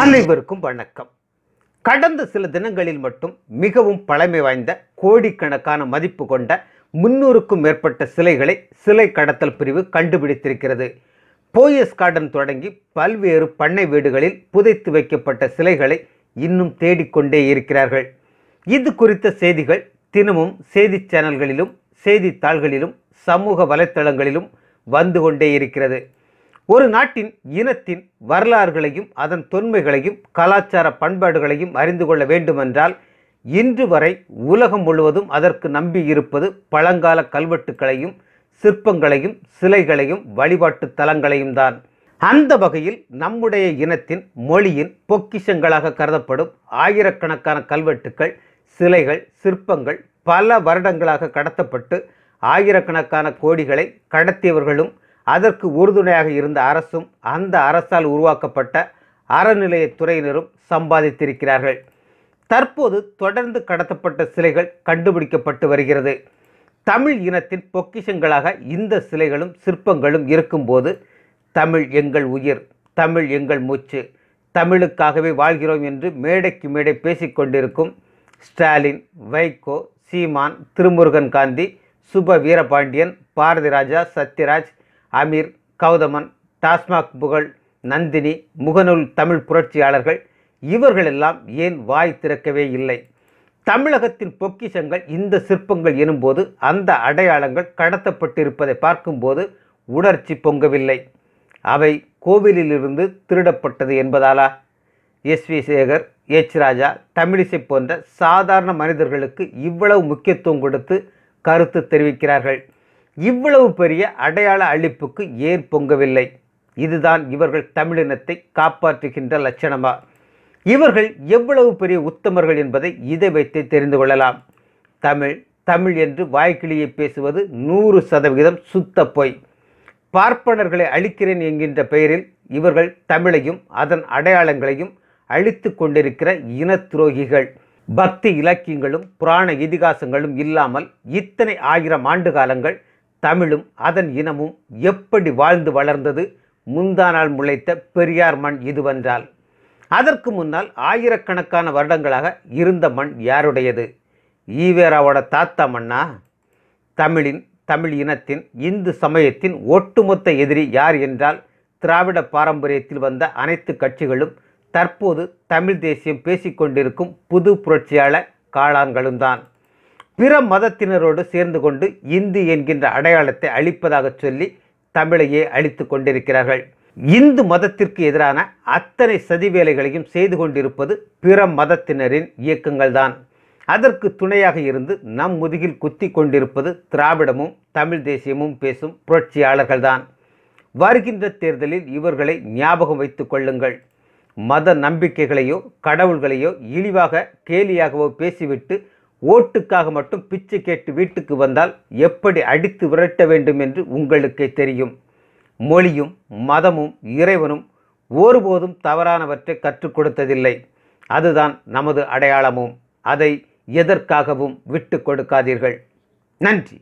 அனைவருக்கும் வணக்கம் கடந்த சில தினங்களில் மட்டும் மிகவும் பழமை வாய்ந்த கோடிக்கணக்கான மதிப்பு கொண்ட முன்னூறுக்கும் மேற்பட்ட சிலைகளை சிலை கடத்தல் பிரிவு கண்டுபிடித்திருக்கிறது போயஸ் கார்டன் தொடங்கி பல்வேறு பண்ணை வீடுகளில் புதைத்து வைக்கப்பட்ட சிலைகளை இன்னும் தேடிக்கொண்டே இருக்கிறார்கள் இது குறித்த செய்திகள் தினமும் செய்தி சேனல்களிலும் செய்தித்தாள்களிலும் சமூக வலைத்தளங்களிலும் வந்து கொண்டே இருக்கிறது ஒரு நாட்டின் இனத்தின் வரலாறுகளையும் அதன் தொன்மைகளையும் கலாச்சார பண்பாடுகளையும் அறிந்து கொள்ள வேண்டுமென்றால் இன்று வரை உலகம் முழுவதும் அதற்கு நம்பியிருப்பது பழங்கால கல்வெட்டுக்களையும் சிற்பங்களையும் சிலைகளையும் வழிபாட்டு தலங்களையும் தான் அந்த வகையில் நம்முடைய இனத்தின் மொழியின் பொக்கிஷங்களாக கருதப்படும் ஆயிரக்கணக்கான கல்வெட்டுக்கள் சிலைகள் சிற்பங்கள் பல வருடங்களாக கடத்தப்பட்டு ஆயிரக்கணக்கான கோடிகளை கடத்தியவர்களும் அதற்கு உறுதுணையாக இருந்த அரசும் அந்த அரசால் உருவாக்கப்பட்ட அறநிலையத்துறையினரும் சம்பாதித்திருக்கிறார்கள் தற்போது தொடர்ந்து கடத்தப்பட்ட சிலைகள் கண்டுபிடிக்கப்பட்டு வருகிறது தமிழ் இனத்தின் பொக்கிஷங்களாக இந்த சிலைகளும் சிற்பங்களும் இருக்கும்போது தமிழ் எங்கள் உயிர் தமிழ் எங்கள் மூச்சு தமிழுக்காகவே வாழ்கிறோம் என்று மேடைக்கு மேடை பேசிக்கொண்டிருக்கும் ஸ்டாலின் வைகோ சீமான் திருமுருகன் காந்தி சுப வீரபாண்டியன் பாரதிராஜா சத்யராஜ் அமீர் கௌதமன் டாஸ்மாக் புகழ் நந்தினி முகநூல் தமிழ் புரட்சியாளர்கள் இவர்களெல்லாம் ஏன் வாய் திறக்கவே இல்லை தமிழகத்தின் பொக்கிஷங்கள் இந்த சிற்பங்கள் எனும்போது அந்த அடையாளங்கள் கடத்தப்பட்டிருப்பதை பார்க்கும்போது உணர்ச்சி பொங்கவில்லை அவை கோவிலிலிருந்து திருடப்பட்டது என்பதாலா S V Sekhar H Raja Tamilisai போன்ற சாதாரண மனிதர்களுக்கு இவ்வளவு முக்கியத்துவம் கொடுத்து கருத்து தெரிவிக்கிறார்கள் இவ்வளவு பெரிய அடையாள அழிப்புக்கு ஏர் பொங்கவில்லை இதுதான் இவர்கள் தமிழினத்தை காப்பாற்றுகின்ற லட்சணமா இவர்கள் எவ்வளவு பெரிய உத்தமர்கள் என்பதை இதை வைத்தே தெரிந்து கொள்ளலாம் தமிழ் தமிழ் என்று வாய்க்கிளியை பேசுவது நூறு சதவிகிதம் சுத்த பொய் பார்ப்பனர்களை அழிக்கிறேன் என்கின்ற பெயரில் இவர்கள் தமிழையும் அதன் அடையாளங்களையும் அழித்து கொண்டிருக்கிற இன துரோகிகள் பக்தி இலக்கியங்களும் புராண இதிகாசங்களும் இல்லாமல் இத்தனை ஆயிரம் ஆண்டு காலங்கள் தமிழும் அதன் இனமும் எப்படி வாழ்ந்து வளர்ந்தது முந்தானால் முளைத்த பெரியார் மண் இதுவென்றால் அதற்கு முன்னால் ஆயிரக்கணக்கான வருடங்களாக இருந்த மண் யாருடையது ஈவேராவோட தாத்தா மண்ணா தமிழின் தமிழ் இனத்தின் இந்து சமயத்தின் ஒட்டுமொத்த எதிரி யார் என்றால் திராவிட பாரம்பரியத்தில் வந்த அனைத்து கட்சிகளும் தற்போது தமிழ் தேசியம் பேசிக்கொண்டிருக்கும் புது புரட்சியாளர் காளான்களும் தான் பிற மதத்தினரோடு சேர்ந்து கொண்டு இந்து என்கின்ற அடையாளத்தை அழிப்பதாக சொல்லி தமிழையே அழித்து கொண்டிருக்கிறார்கள் இந்து மதத்திற்கு எதிரான அத்தனை சதி வேலைகளையும் செய்து கொண்டிருப்பது பிற மதத்தினரின் இயக்கங்கள் தான் அதற்கு துணையாக இருந்து நம் முதுகில் குத்தி கொண்டிருப்பது திராவிடமும் தமிழ் தேசியமும் பேசும் புரட்சியாளர்கள்தான் வருகின்ற தேர்தலில் இவர்களை ஞாபகம் வைத்து கொள்ளுங்கள் மத நம்பிக்கைகளையோ கடவுள்களையோ இழிவாக கேலியாகவோ பேசிவிட்டு ஓட்டுக்காக மட்டும் பிச்சை கேட்டு வீட்டுக்கு வந்தால் எப்படி அடித்து விரட்ட வேண்டும் என்று உங்களுக்கே தெரியும் மொழியும் மதமும் இறைவனும் ஒருபோதும் தவறானவற்றை கற்றுக் கொடுத்ததில்லை அதுதான் நமது அடையாளமும் அதை எதற்காகவும் விட்டு கொடுக்காதீர்கள் நன்றி